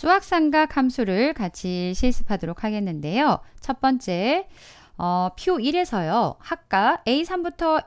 수학상과 함수를 같이 실습하도록 하겠는데요. 첫 번째, 어, 표 1에서요. 학과 A3부터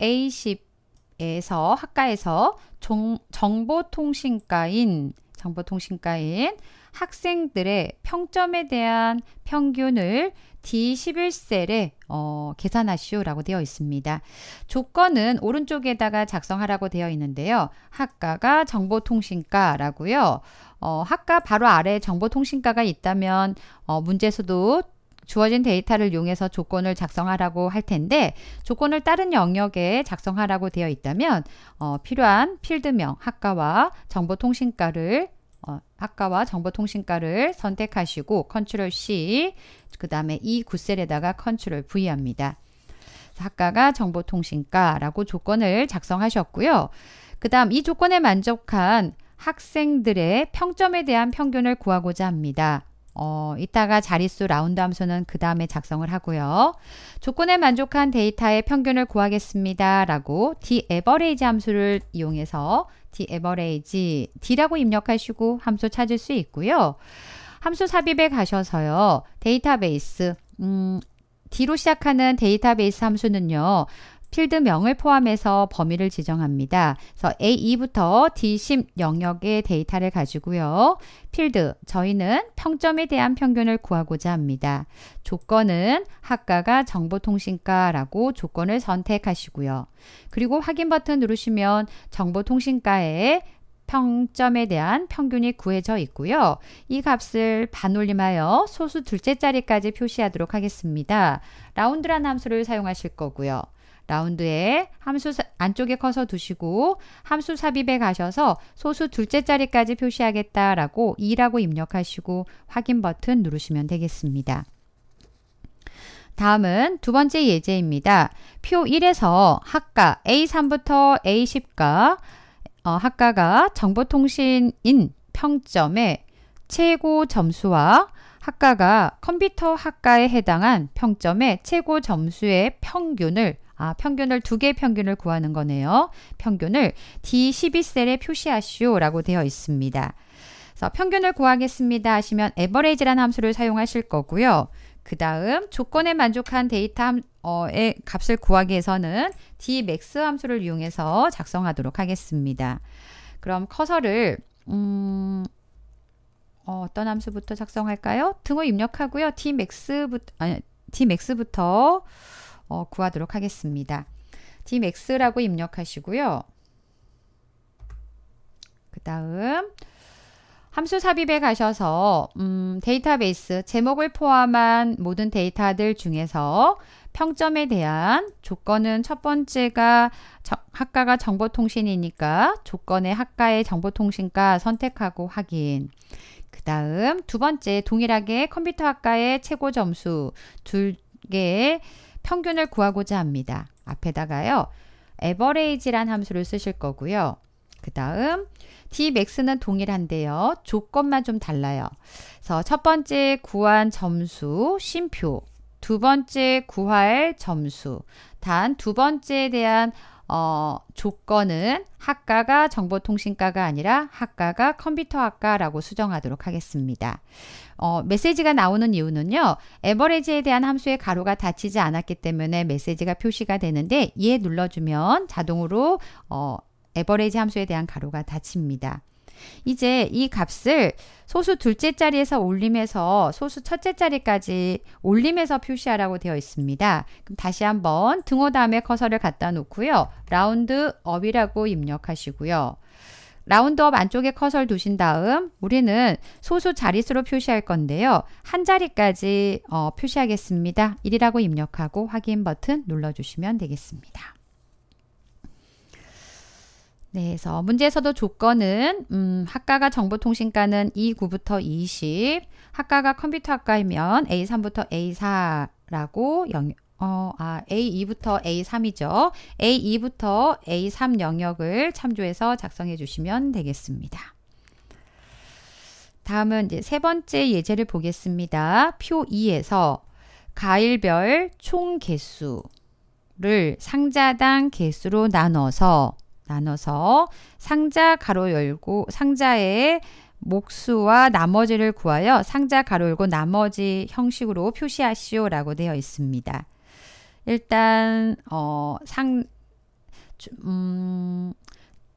A10에서 학과에서 정, 보통신과인 정보통신과인 학생들의 평점에 대한 평균을 D11셀에 어, 계산하시오라고 되어 있습니다. 조건은 오른쪽에다가 작성하라고 되어 있는데요. 학과가 정보통신과라고요. 어, 학과 바로 아래 정보통신과가 있다면 어, 문제에서도 주어진 데이터를 이용해서 조건을 작성하라고 할 텐데 조건을 다른 영역에 작성하라고 되어 있다면 어, 필요한 필드명 학과와 정보통신과를 어, 학과와 정보통신과를 선택하시고 컨트롤 C 그 다음에 이 e 구셀에다가 컨트롤 V 합니다. 학과가 정보통신과라고 조건을 작성하셨고요. 그 다음 이 조건에 만족한 학생들의 평점에 대한 평균을 구하고자 합니다. 어, 이따가 자릿수 라운드 함수는 그 다음에 작성을 하고요. 조건에 만족한 데이터의 평균을 구하겠습니다. 라고 d a v e r a g e 함수를 이용해서 d average, d라고 입력하시고 함수 찾을 수 있고요. 함수 삽입에 가셔서요. 데이터베이스, 음, D로 시작하는 데이터베이스 함수는요. 필드명을 포함해서 범위를 지정합니다. 그래서 A2부터 D10 영역의 데이터를 가지고요. 필드, 저희는 평점에 대한 평균을 구하고자 합니다. 조건은 학과가 정보통신과라고 조건을 선택하시고요. 그리고 확인 버튼 누르시면 정보통신과에 평점에 대한 평균이 구해져 있고요. 이 값을 반올림하여 소수 둘째 자리까지 표시하도록 하겠습니다. 라운드란 함수를 사용하실 거고요. 라운드에 함수 안쪽에 커서 두시고 함수 삽입에 가셔서 소수 둘째 자리까지 표시하겠다라고 2라고 입력하시고 확인 버튼 누르시면 되겠습니다. 다음은 두 번째 예제입니다. 표 1에서 학과 A3부터 A10가 어, 학과가 정보통신인 평점의 최고 점수와 학과가 컴퓨터 학과에 해당한 평점의 최고 점수의 평균을 아, 평균을 두 개의 평균을 구하는 거네요. 평균을 D12셀에 표시하시오라고 되어 있습니다. 그래서 평균을 구하겠습니다 하시면 average라는 함수를 사용하실 거고요. 그 다음 조건에 만족한 데이터의 어, 값을 구하기 위해서는 dmax 함수를 이용해서 작성하도록 하겠습니다. 그럼 커서를 음, 어, 떤 함수부터 작성할까요? 등호 입력하고요. dmax부터 아니 dmax부터 어, 구하도록 하겠습니다. 팀 X라고 입력하시고요. 그 다음 함수 삽입에 가셔서 음, 데이터베이스 제목을 포함한 모든 데이터들 중에서 평점에 대한 조건은 첫 번째가 저, 학과가 정보통신이니까 조건의 학과의 정보통신과 선택하고 확인 그 다음 두 번째 동일하게 컴퓨터 학과의 최고 점수 둘 개의 평균을 구하고자 합니다. 앞에다가요. average란 함수를 쓰실 거고요. 그 다음 dmax는 동일한데요. 조건만 좀 달라요. 그래서 첫 번째 구한 점수 쉼표 두 번째 구할 점수 단 두 번째에 대한 어, 조건은 학과가 정보통신과가 아니라 학과가 컴퓨터학과라고 수정하도록 하겠습니다. 어, 메시지가 나오는 이유는요. 에버리지에 대한 함수의 가로가 닫히지 않았기 때문에 메시지가 표시가 되는데 얘 눌러주면 자동으로 어, 에버리지 함수에 대한 가로가 닫힙니다. 이제 이 값을 소수 둘째 자리에서 올림해서 소수 첫째 자리까지 올림해서 표시하라고 되어 있습니다. 그럼 다시 한번 등호 다음에 커서를 갖다 놓고요. 라운드 업이라고 입력하시고요. 라운드업 안쪽에 커서를 두신 다음 우리는 소수 자릿수로 표시할 건데요. 한 자리까지 어, 표시하겠습니다. 1이라고 입력하고 확인 버튼 눌러주시면 되겠습니다. 네, 그래서 문제에서도 조건은 음, 학과가 정보통신과는 29부터 20, 학과가 컴퓨터학과이면 A3부터 A4라고 영, 어, 아, A2부터 A3이죠. A2부터 A3 영역을 참조해서 작성해 주시면 되겠습니다. 다음은 이제 세 번째 예제를 보겠습니다. 표 2에서 가일별 총 개수를 상자당 개수로 나눠서 나눠서 상자 가로 열고 상자의 목수와 나머지를 구하여 상자 가로 열고 나머지 형식으로 표시하시오라고 되어 있습니다. 일단 어, 상 음,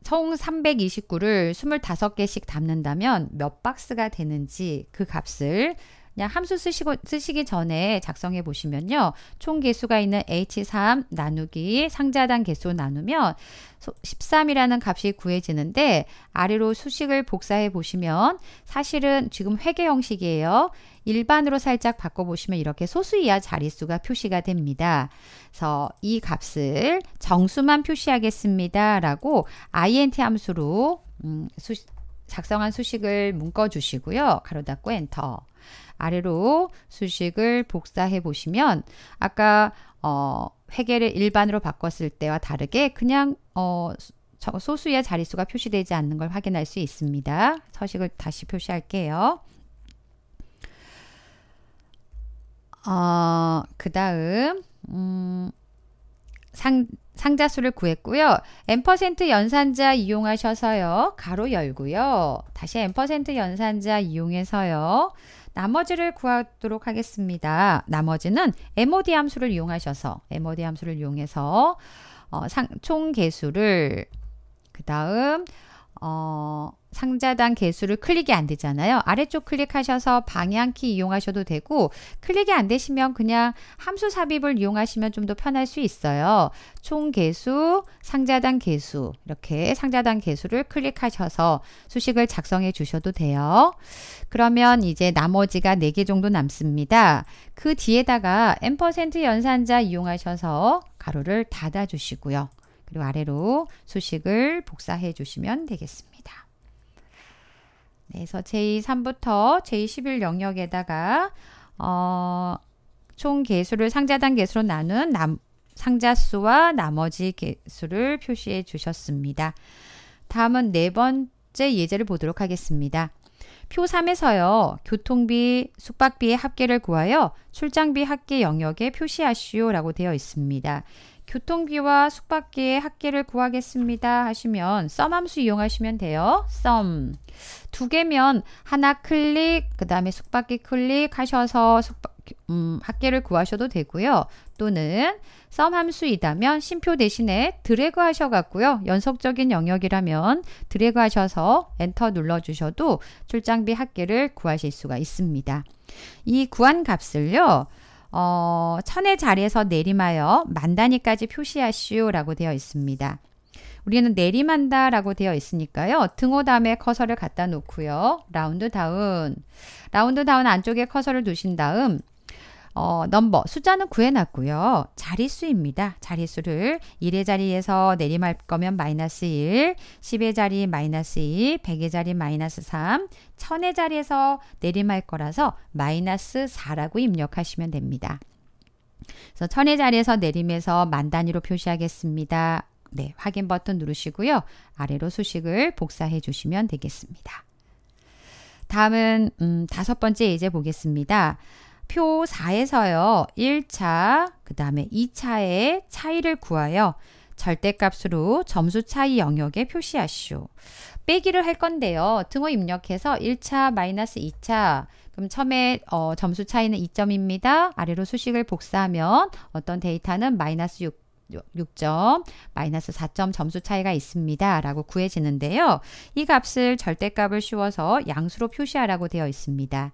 총 329를 25개씩 담는다면 몇 박스가 되는지 그 값을 그냥 함수 쓰시고, 쓰시기 전에 작성해 보시면요. 총 개수가 있는 H3 나누기 상자단 개수 나누면 13이라는 값이 구해지는데 아래로 수식을 복사해 보시면 사실은 지금 회계 형식이에요. 일반으로 살짝 바꿔보시면 이렇게 소수 이하 자릿수가 표시가 됩니다. 그래서 이 값을 정수만 표시하겠습니다. 라고 int 함수로 음, 수 작성한 수식을 묶어 주시고요. 가로 닫고 엔터. 아래로 수식을 복사해 보시면 아까 어, 회계를 일반으로 바꿨을 때와 다르게 그냥 어, 소수의 자릿수가 표시되지 않는 걸 확인할 수 있습니다. 서식을 다시 표시할게요. 어, 그 다음 음, 상 상자 수를 구했고요. n% 연산자 이용하셔서요. 가로 열고요. 다시 n% 연산자 이용해서요. 나머지를 구하도록 하겠습니다. 나머지는 MOD 함수를 이용하셔서 MOD 함수를 이용해서 어, 상, 총 개수를 그 다음 어, 상자단 개수를 클릭이 안 되잖아요. 아래쪽 클릭하셔서 방향키 이용하셔도 되고 클릭이 안 되시면 그냥 함수 삽입을 이용하시면 좀 더 편할 수 있어요. 총 개수, 상자단 개수 이렇게 상자단 개수를 클릭하셔서 수식을 작성해 주셔도 돼요. 그러면 이제 나머지가 4개 정도 남습니다. 그 뒤에다가 n% 연산자 이용하셔서 가로를 닫아 주시고요. 그리고 아래로 수식을 복사해 주시면 되겠습니다. 네, 그래서 제3부터 제11 영역에다가 어, 총 개수를 상자당 개수로 나눈 남, 상자 수와 나머지 개수를 표시해 주셨습니다. 다음은 네 번째 예제를 보도록 하겠습니다. 표 3에서요. 교통비, 숙박비의 합계를 구하여 출장비 합계 영역에 표시하시오라고 되어 있습니다. 교통비와 숙박비의 합계를 구하겠습니다 하시면 썸함수 이용하시면 돼요. 썸. 두 개면 하나 클릭, 그 다음에 숙박비 클릭하셔서 숙박, 음, 합계를 구하셔도 되고요. 또는 썸 함수이다면 심표 대신에 드래그 하셔갖고요. 연속적인 영역이라면 드래그 하셔서 엔터 눌러주셔도 출장비 합계를 구하실 수가 있습니다. 이 구한 값을요. 어, 천의 자리에서 내림하여 만다니까지 표시하시오라고 되어 있습니다. 우리는 내림한다 라고 되어 있으니까요. 등호 다음에 커서를 갖다 놓고요. 라운드 다운. 라운드 다운 안쪽에 커서를 두신 다음 어, 넘버 숫자는 구해놨고요. 자릿수입니다. 자릿수를 1의 자리에서 내림할 거면 마이너스 1, 10의 자리 마이너스 2, 100의 자리 마이너스 3, 1000의 자리에서 내림할 거라서 마이너스 4라고 입력하시면 됩니다. 그래서 1000의 자리에서 내림해서 만 단위로 표시하겠습니다. 네, 확인 버튼 누르시고요. 아래로 수식을 복사해 주시면 되겠습니다. 다음은 음, 다섯 번째 예제 보겠습니다. 표 4에서요. 1차, 그 다음에 2차의 차이를 구하여 절대값으로 점수 차이 영역에 표시하시오. 빼기를 할 건데요. 등호 입력해서 1차 마이너스 2차 그럼 처음에 어, 점수 차이는 2점입니다. 아래로 수식을 복사하면 어떤 데이터는 마이너스 6 6점, 마이너스 4점 점수 차이가 있습니다. 라고 구해지는데요. 이 값을 절대값을 씌워서 양수로 표시하라고 되어 있습니다.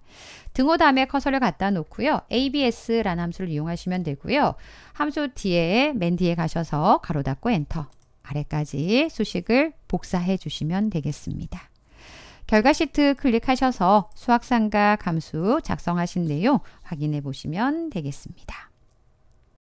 등호 다음에 커서를 갖다 놓고요. abs라는 함수를 이용하시면 되고요. 함수 뒤에 맨 뒤에 가셔서 가로 닫고 엔터 아래까지 수식을 복사해 주시면 되겠습니다. 결과 시트 클릭하셔서 수학상가 감수 작성하신 내용 확인해 보시면 되겠습니다.